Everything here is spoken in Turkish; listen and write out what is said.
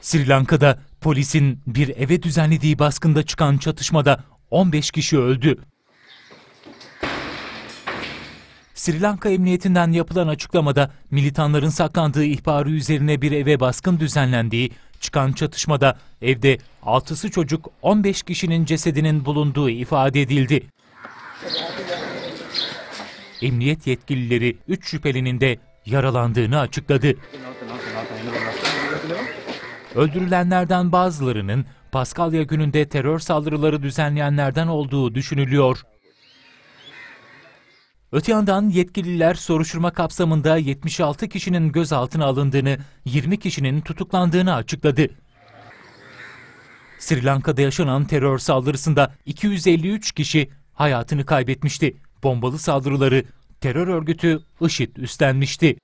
Sri Lanka'da polisin bir eve düzenlediği baskında çıkan çatışmada 15 kişi öldü. Sri Lanka Emniyetinden yapılan açıklamada militanların saklandığı ihbarı üzerine bir eve baskın düzenlendiği, çıkan çatışmada evde 6'sı çocuk 15 kişinin cesedinin bulunduğu ifade edildi. Emniyet yetkilileri 3 şüphelinin de yaralandığını açıkladı. Öldürülenlerden bazılarının Paskalya gününde terör saldırıları düzenleyenlerden olduğu düşünülüyor. Öte yandan yetkililer soruşturma kapsamında 76 kişinin gözaltına alındığını, 20 kişinin tutuklandığını açıkladı. Sri Lanka'da yaşanan terör saldırısında 253 kişi hayatını kaybetmişti. Bombalı saldırıları terör örgütü IŞİD üstlenmişti.